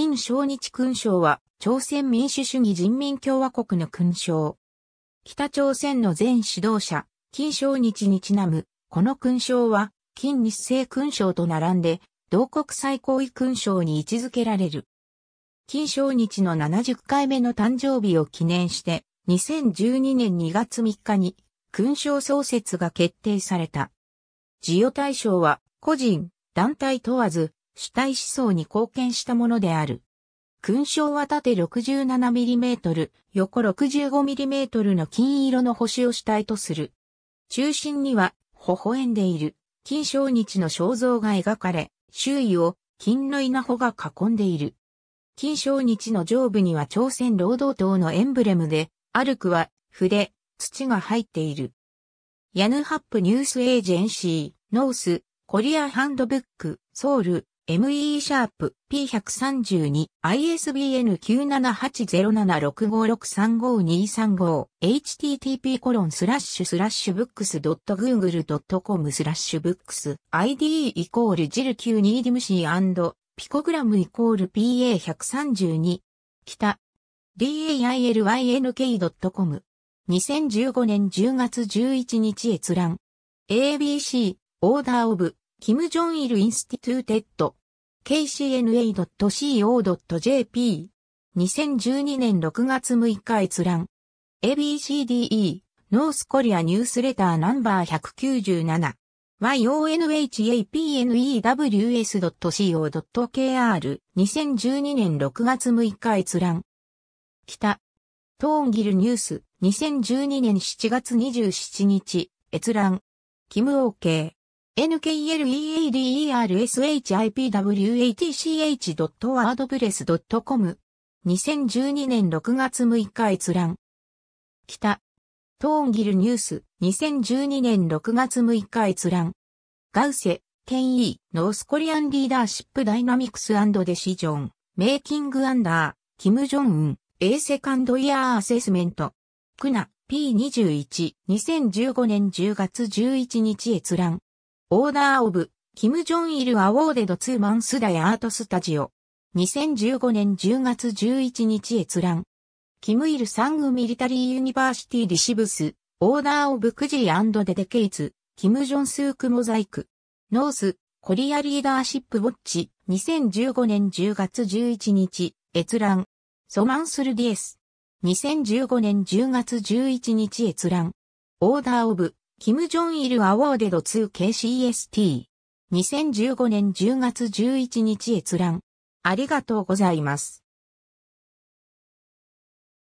金正日勲章は、朝鮮民主主義人民共和国の勲章。北朝鮮の前指導者、金正日にちなむ、この勲章は、金日成勲章と並んで、同国最高位勲章に位置づけられる。金正日の70回目の誕生日を記念して、2012年2月3日に、勲章創設が決定された。授与対象は、個人、団体問わず、主体思想に貢献したものである。勲章は縦 67mm、横 65mm の金色の星を主体とする。中心には、微笑んでいる、金正日の肖像が描かれ、周囲を金の稲穂が囲んでいる。金正日の上部には朝鮮労働党のエンブレムで、歩くは筆、土が入っている。ヤヌハップニュースエージェンシー、ノース、コリアハンドブック、ソウル、m e シャープ P132 ISBN 9780765635235 http コロンスラッシュスラッシュブックスドットグーグルドットコムスラッシュブックス ID イコールジル92ディムシーピコグラムイコール PA132 北 dailynk.com 2015年10月11日閲覧 ABC オーダーオブキム・ジョン・イル・インスティトゥーテッド kcna.co.jp。2012年6月6日閲覧。ABCDE、ノースコリアニュースレターナンバー197。yonhapnews.co.kr 2012年6月6日閲覧。北。トーンギルニュース2012年7月27日閲覧。キムオーケー。nkleadershipwatch.wordpress.com 2012年6月6日閲覧。北。トーンギルニュース2012年6月6日閲覧。ガウセ、ケンイー、ノースコリアンリーダーシップダイナミクスデシジョン、メイキングアンダー、キム・ジョンウン、A セカンドイヤーアセスメント。クナ、P21、2015年10月11日閲覧。オーダーオブ、キム・ジョン・イル・アウォーデド・ツーマンスダイ・アート・スタジオ。2015年10月11日閲覧。キム・イル・サング・ミリタリー・ユニバーシティ・リシブス、オーダー・オブ・クジーデデケイツ、キム・ジョン・スーク・モザイク。ノース、コリア・リーダーシップ・ウォッチ、2015年10月11日、閲覧。ソマンスル・ディエス。2015年10月11日閲覧。オーダー・オブ、キム・ジョン・イル・アワーデド 2KCST。2015年10月11日閲覧。ありがとうございます。